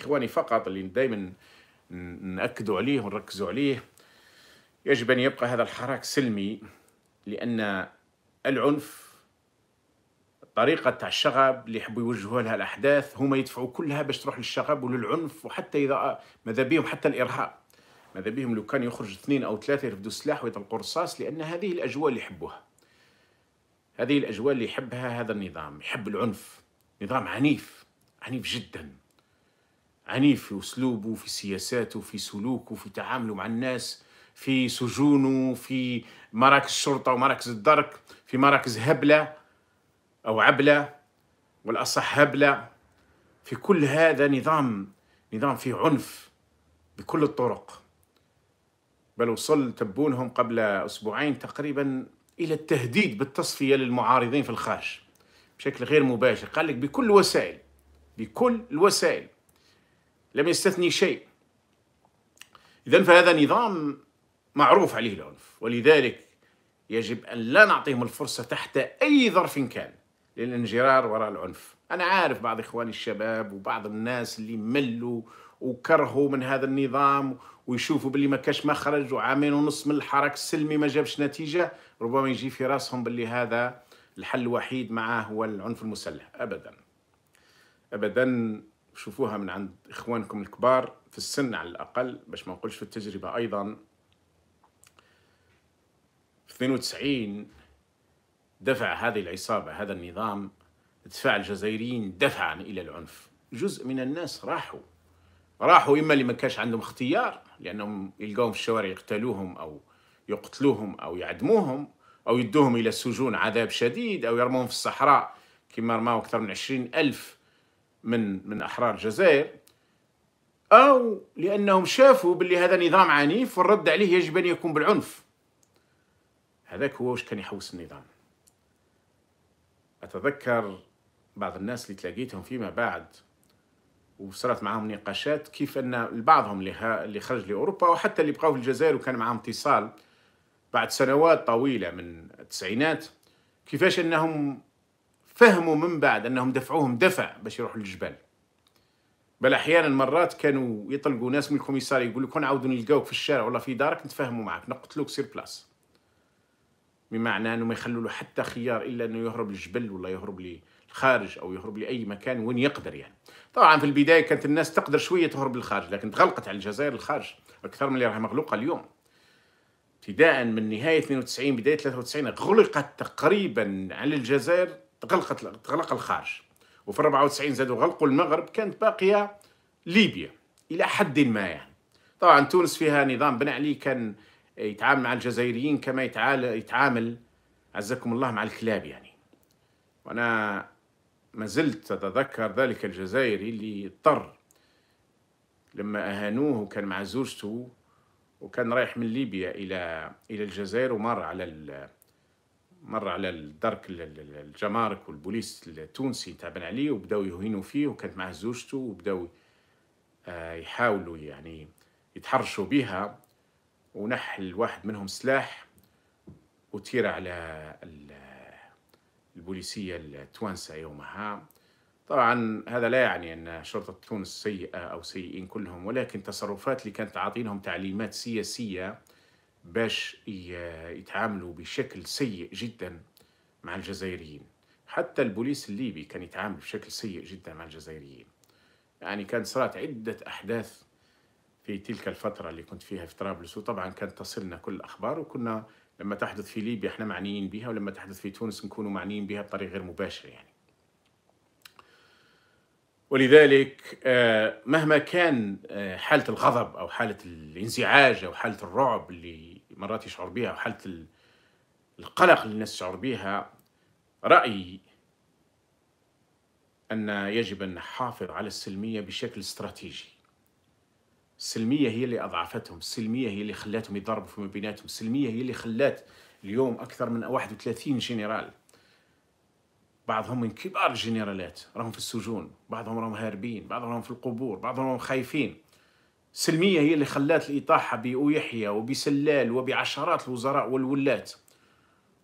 إخواني فقط اللي دائما نأكدوا عليه ونركزوا عليه يجب أن يبقى هذا الحراك سلمي لأن العنف طريقة تاع الشغب اللي يحبوا يوجهوا لها الأحداث هما يدفعوا كلها باش تروح للشغب وللعنف وحتى إذا ماذا بهم حتى الإرهاب ماذا بهم لو كان يخرج اثنين أو ثلاثة يرفدوا السلاح ويطلقوا الرصاص لأن هذه الأجواء اللي يحبوها هذه الأجواء اللي يحبها هذا النظام يحب العنف نظام عنيف عنيف جدا عنيف في اسلوبه في سياساته في سلوكه في تعامله مع الناس في سجونه في مراكز الشرطه ومراكز الدرك في مراكز هبله او عبله والاصح هبله في كل هذا نظام نظام فيه عنف بكل الطرق بل وصل تبونهم قبل اسبوعين تقريبا الى التهديد بالتصفيه للمعارضين في الخارج بشكل غير مباشر قال لك بكل الوسائل بكل الوسائل لم يستثني شيء إذا فهذا نظام معروف عليه العنف ولذلك يجب أن لا نعطيهم الفرصة تحت أي ظرف كان للانجرار وراء العنف أنا عارف بعض إخواني الشباب وبعض الناس اللي ملوا وكرهوا من هذا النظام ويشوفوا باللي ما كاش مخرج وعامين ونص من الحراك السلمي ما جابش نتيجة ربما يجي في راسهم باللي هذا الحل الوحيد معه هو العنف المسلح أبدا أبدا شوفوها من عند إخوانكم الكبار في السن على الأقل باش ما نقولش في التجربة أيضا في 92 دفع هذه العصابة هذا النظام دفع الجزائريين دفعا إلى العنف جزء من الناس راحوا راحوا إما اللي ما كانش عندهم اختيار لأنهم يلقاهم في الشوارع يقتلوهم أو يقتلوهم أو يعدموهم أو يدوهم إلى السجون عذاب شديد أو يرموهم في الصحراء كما رماوا أكثر من عشرين ألف من من احرار الجزائر او لانهم شافوا باللي هذا نظام عنيف والرد عليه يجب ان يكون بالعنف هذاك هو واش كان يحوس النظام اتذكر بعض الناس اللي تلاقيتهم فيما بعد وصارت معاهم نقاشات كيف ان بعضهم اللي, اللي خرج لاوروبا وحتى اللي بقاو في الجزائر وكان معاهم اتصال بعد سنوات طويله من التسعينات كيفاش انهم فهموا من بعد انهم دفعوهم دفع باش يروحوا للجبال بل احيانا مرات كانوا يطلقوا ناس من الكوميساري يقول لكم عاودوا نلقاوك في الشارع ولا في دارك نتفاهموا معك نقتلوك سير بلاس بمعنى انه ما يخلوا له حتى خيار الا انه يهرب للجبل ولا يهرب للخارج او يهرب لاي مكان وين يقدر يعني طبعا في البدايه كانت الناس تقدر شويه تهرب للخارج لكن تغلقت على الجزائر الخارج اكثر من اللي راح مغلوقه اليوم ابتداء من نهايه 92 بدايه 93 غلقت تقريبا على الجزائر تغلقت تغلق الخارج وفي 94 زادوا غلقوا المغرب كانت باقيه ليبيا الى حد ما يعني طبعا تونس فيها نظام بن علي كان يتعامل مع الجزائريين كما يتعامل عزكم الله مع الكلاب يعني وانا ما زلت اتذكر ذلك الجزائري اللي اضطر لما اهانوه وكان مع زوجته وكان رايح من ليبيا الى الى الجزائر ومر على مر على الدرك الجمارك والبوليس التونسي بن عليه وبداو يهينوا فيه وكانت معه زوجته وبداو آه، يحاولوا يعني يتحرشوا بها ونحل واحد منهم سلاح وتير على البوليسية التوانسة يومها طبعا هذا لا يعني أن شرطة تونس سيئة أو سيئين كلهم ولكن تصرفات اللي كانت عاطينهم تعليمات سياسية باش يتعاملوا بشكل سيء جدا مع الجزائريين حتى البوليس الليبي كان يتعامل بشكل سيء جدا مع الجزائريين يعني كان صارت عدة أحداث في تلك الفترة اللي كنت فيها في طرابلس وطبعا كانت تصلنا كل الأخبار وكنا لما تحدث في ليبيا احنا معنيين بها ولما تحدث في تونس نكونوا معنيين بها بطريقة غير مباشرة يعني ولذلك آه، مهما كان آه، حالة الغضب أو حالة الانزعاج أو حالة الرعب اللي مرات يشعر بها أو حالة القلق اللي الناس تشعر بها رأيي أن يجب أن نحافظ على السلمية بشكل استراتيجي السلمية هي اللي أضعفتهم السلمية هي اللي خلاتهم يضربوا فيما بيناتهم السلمية هي اللي خلات اليوم أكثر من 31 جنرال بعضهم من كبار الجنرالات راهم في السجون بعضهم راهم هاربين بعضهم راهم في القبور بعضهم راهم خايفين سلمية هي اللي خلات الإطاحة بأويحية وبسلال وبعشرات الوزراء والولات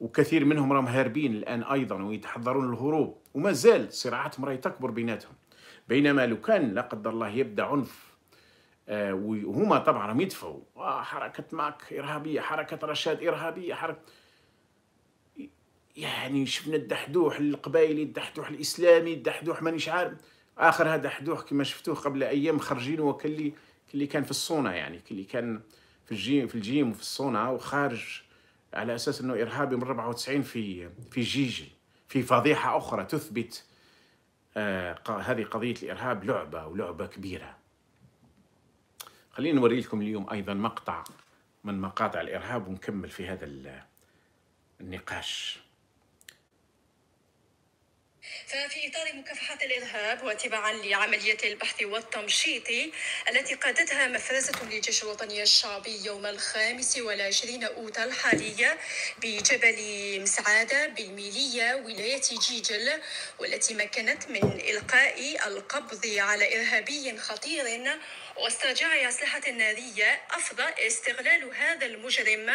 وكثير منهم راهم هاربين الآن أيضا ويتحضرون الهروب وما زال صراعاتهم راهي تكبر بيناتهم بينما لو كان لا قدر الله يبدا عنف آه وهما طبعا راهم يدفعوا آه، حركة ماك إرهابية حركة رشاد إرهابية حركة يعني شفنا الدحدوح القبايلي الدحدوح الاسلامي الدحدوح مانيش عارف اخر هذا دحدوح كما شفتوه قبل ايام خرجين وكلي اللي كان في الصونه يعني اللي كان في الجيم في الجيم وفي الصونه وخارج على اساس انه ارهابي من 94 في في جيجي في فضيحه اخرى تثبت آه هذه قضيه الارهاب لعبه ولعبه كبيره خليني نوري لكم اليوم ايضا مقطع من مقاطع الارهاب ونكمل في هذا النقاش ففي إطار مكافحة الإرهاب وتبعا لعملية البحث والتمشيط التي قادتها مفرزة للجيش الوطني الشعبي يوم الخامس والعشرين أوت الحالية بجبل مسعادة بالميلية ولاية جيجل والتي مكنت من إلقاء القبض على إرهابي خطير واسترجاع أسلحة نارية أفضى استغلال هذا المجرم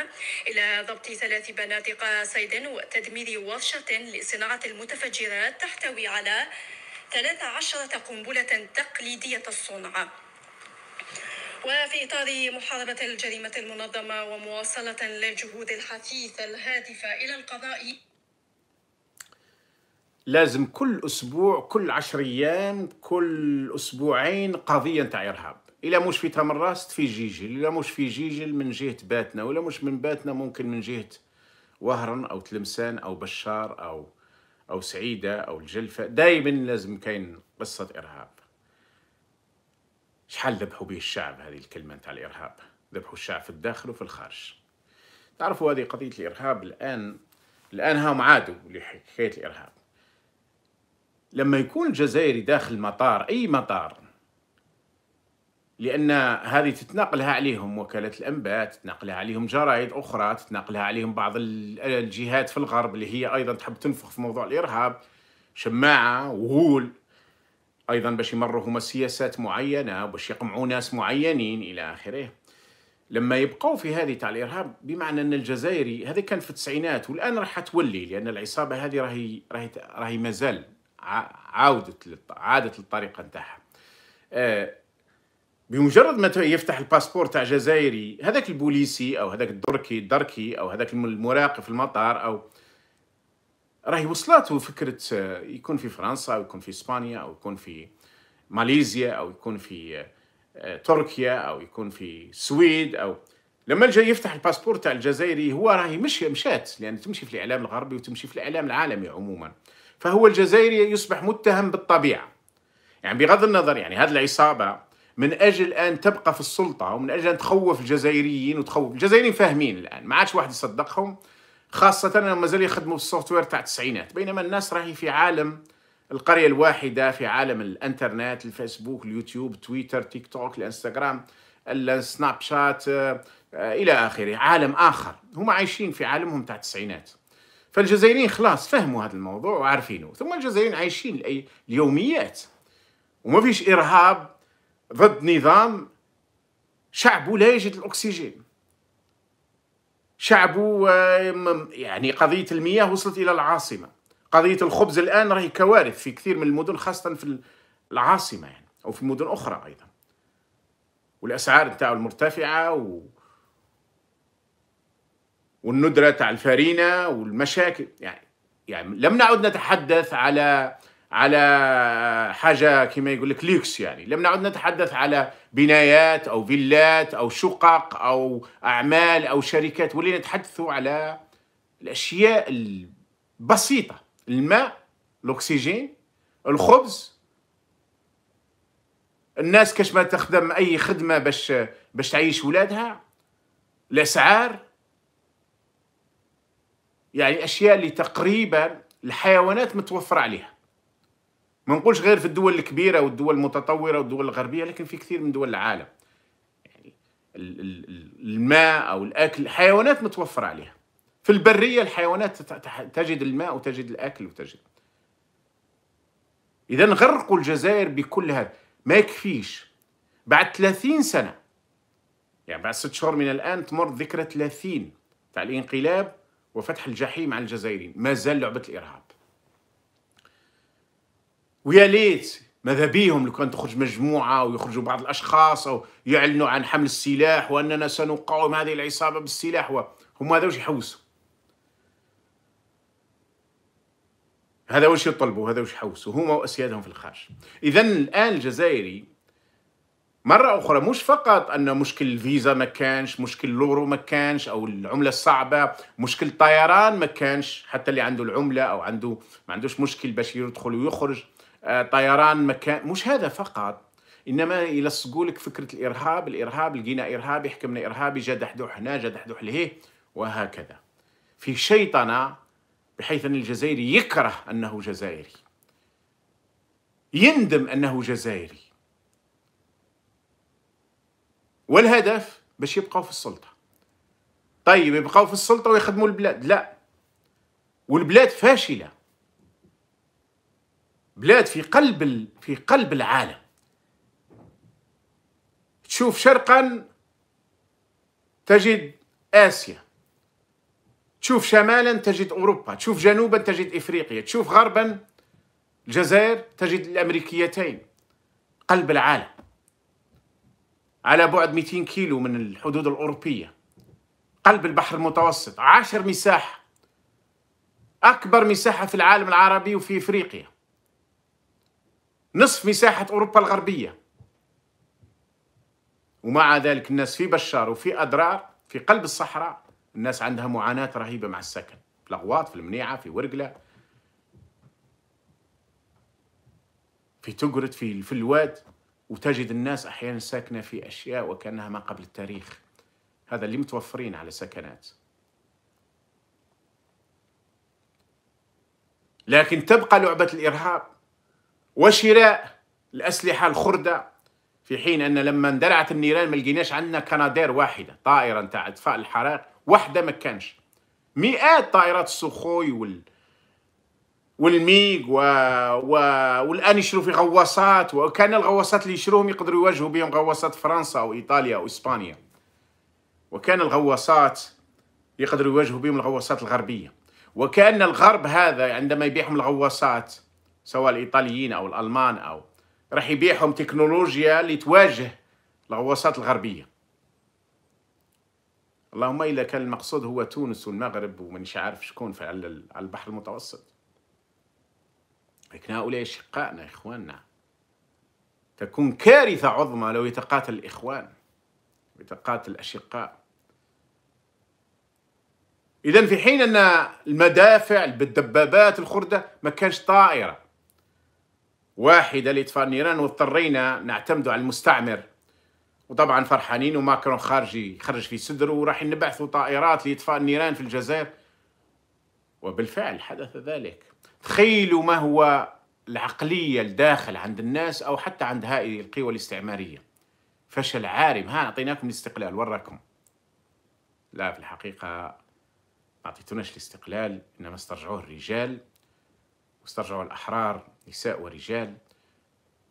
إلى ضبط ثلاث بنادق صيد وتدمير ورشة لصناعة المتفجرات تحتوي على 13 قنبلة تقليدية الصنع وفي إطار محاربة الجريمة المنظمة ومواصلة للجهود الحثيثة الهادفة إلى القضاء لازم كل أسبوع كل عشر أيام كل أسبوعين قضية نتاع إرهاب الا مش في تمر في جيجل الا مش في جيجل من جهه باتنا ولا مش من باتنا ممكن من جهه وهرن او تلمسان او بشار او او سعيده او الجلفه دائما لازم كاين قصه ارهاب شحال ذبحوا به الشعب هذه الكلمه نتاع الارهاب ذبحوا الشعب في الداخل وفي الخارج تعرفوا هذه قضيه الارهاب الان الان هم عادوا لحكايه الارهاب لما يكون الجزائري داخل مطار اي مطار لان هذه تتناقلها عليهم وكاله الانباء تتناقلها عليهم جرائد اخرى تتناقلها عليهم بعض الجهات في الغرب اللي هي ايضا تحب تنفخ في موضوع الارهاب شماعه وهول ايضا باش يمروا هما سياسات معينه باش يقمعوا ناس معينين الى اخره لما يبقوا في هذه تاع الارهاب بمعنى ان الجزائري هذا كان في التسعينات والان راح تولي لان العصابه هذه راهي راهي راهي مازال عاودت عادت للطريقه نتاعها آه، بمجرد ما يفتح الباسبور تاع جزائري هذاك البوليسي او هذاك الدركي الدركي او هذاك المراقب في المطار او راهي وصلاته فكره آه، يكون في فرنسا او يكون في اسبانيا او يكون في ماليزيا او يكون في آه، تركيا او يكون في السويد او لما جاي يفتح الباسبور تاع الجزائري هو راهي مش مشات لان تمشي في الاعلام الغربي وتمشي في الاعلام العالمي عموما فهو الجزائري يصبح متهم بالطبيعه يعني بغض النظر يعني هذه العصابه من اجل ان تبقى في السلطه ومن اجل ان تخوف الجزائريين وتخوف الجزائريين فاهمين الان ما عادش واحد يصدقهم خاصه لما مازالوا يخدموا السوفت وير تاع التسعينات بينما الناس راهي في عالم القريه الواحده في عالم الانترنت الفيسبوك اليوتيوب تويتر تيك توك الانستغرام السناب شات آه، الى اخره عالم اخر هم عايشين في عالمهم تاع التسعينات فالجزائريين خلاص فهموا هذا الموضوع وعارفينه ثم الجزائريين عايشين اليوميات وما فيش ارهاب ضد نظام شعبه لا يجد الأكسجين شعبه آه، يعني قضية المياه وصلت إلى العاصمة قضية الخبز الآن راهي كوارث في كثير من المدن خاصة في العاصمة يعني أو في مدن أخرى أيضا والأسعار نتاعو المرتفعة و... والندرة تاع الفارينة والمشاكل يعني يعني لم نعد نتحدث على على حاجه كما يقول لك ليكس يعني لم نعد نتحدث على بنايات او فيلات او شقق او اعمال او شركات ولينا نتحدث على الاشياء البسيطه الماء الاكسجين الخبز الناس كاش ما تخدم اي خدمه باش باش تعيش ولادها الاسعار يعني اشياء اللي تقريبا الحيوانات متوفره عليها ما نقولش غير في الدول الكبيره والدول المتطوره والدول الغربيه لكن في كثير من دول العالم يعني الماء او الاكل الحيوانات متوفره عليها في البريه الحيوانات تجد الماء وتجد الاكل وتجد اذا غرقوا الجزائر بكل هذا ما يكفيش بعد 30 سنه يعني بعد ست شهور من الان تمر ذكرى 30 تاع الانقلاب وفتح الجحيم على الجزائريين ما زال لعبه الارهاب ويا ليت ماذا بيهم لو كان تخرج مجموعة ويخرجوا بعض الأشخاص أو يعلنوا عن حمل السلاح وأننا سنقاوم هذه العصابة بالسلاح هم هذا واش يحوسوا هذا واش يطلبوا هذا واش يحوسوا هما وأسيادهم في الخارج إذا الآن الجزائري مرة أخرى مش فقط أن مشكل الفيزا ما كانش مشكل اللورو ما كانش أو العملة الصعبة مشكل الطيران ما كانش حتى اللي عنده العملة أو عنده ما عندوش مشكل باش يدخل ويخرج آه، طيران مكان مش هذا فقط انما يلصقوا لك فكره الارهاب الارهاب لقينا ارهابي حكمنا ارهابي جاد دحدوح هنا جاد دحدوح لهيه وهكذا في شيطنه بحيث ان الجزائري يكره انه جزائري يندم انه جزائري والهدف باش يبقاو في السلطه طيب يبقاو في السلطه ويخدموا البلاد لا والبلاد فاشله بلاد في قلب في قلب العالم تشوف شرقا تجد اسيا تشوف شمالا تجد اوروبا تشوف جنوبا تجد افريقيا تشوف غربا الجزائر تجد الامريكيتين قلب العالم على بعد 200 كيلو من الحدود الاوروبيه قلب البحر المتوسط عاشر مساحه اكبر مساحه في العالم العربي وفي افريقيا نصف مساحة أوروبا الغربية ومع ذلك الناس في بشار وفي أدرار في قلب الصحراء الناس عندها معاناة رهيبة مع السكن في الأغواط في المنيعة في ورقلة في تقرد في في الواد وتجد الناس أحيانا ساكنة في أشياء وكأنها ما قبل التاريخ هذا اللي متوفرين على سكنات لكن تبقى لعبة الإرهاب وشراء الأسلحة الخردة في حين أن لما اندلعت النيران ما لقيناش عندنا كنادير واحدة طائرة نتاع إطفاء الحرائق واحدة ما كانش مئات طائرات السخوي وال والميغ و... و... والان يشروا في غواصات وكان الغواصات اللي يشروهم يقدروا يواجهوا بهم غواصات فرنسا او ايطاليا او اسبانيا وكان الغواصات يقدروا يواجهوا بهم الغواصات الغربيه وكان الغرب هذا عندما يبيعهم الغواصات سواء الايطاليين او الالمان او راح يبيعهم تكنولوجيا اللي تواجه الغواصات الغربيه اللهم الا كان المقصود هو تونس والمغرب ومانيش عارف شكون في على البحر المتوسط لكن هؤلاء اشقائنا اخواننا تكون كارثه عظمى لو يتقاتل الاخوان يتقاتل الاشقاء اذا في حين ان المدافع بالدبابات الخرده ما كانش طائره واحدة لإطفاء النيران واضطرينا نعتمد على المستعمر وطبعا فرحانين وماكرون خارجي خرج في صدره وراح نبعثوا طائرات لإطفاء النيران في الجزائر وبالفعل حدث ذلك تخيلوا ما هو العقلية الداخل عند الناس أو حتى عند هذه القوى الاستعمارية فشل عارم ها أعطيناكم الاستقلال وراكم لا في الحقيقة ما أعطيتوناش الاستقلال إنما استرجعوه الرجال واسترجعوا الأحرار نساء ورجال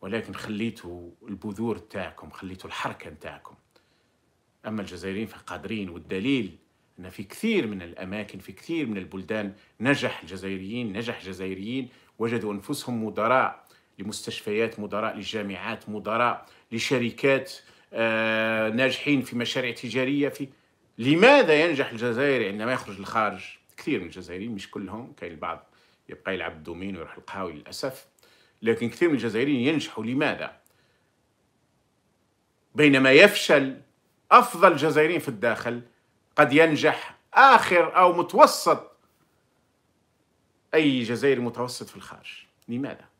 ولكن خليتوا البذور تاعكم خليتوا الحركة تاعكم أما الجزائريين فقادرين والدليل أن في كثير من الأماكن في كثير من البلدان نجح الجزائريين نجح جزائريين وجدوا أنفسهم مدراء لمستشفيات مدراء للجامعات مدراء لشركات آه، ناجحين في مشاريع تجارية في لماذا ينجح الجزائري عندما يخرج للخارج كثير من الجزائريين مش كلهم كاين البعض يبقى يلعب الدومين ويروح القهاوي للأسف لكن كثير من الجزائريين ينجحوا لماذا؟ بينما يفشل أفضل جزائريين في الداخل قد ينجح آخر أو متوسط أي جزائري متوسط في الخارج لماذا؟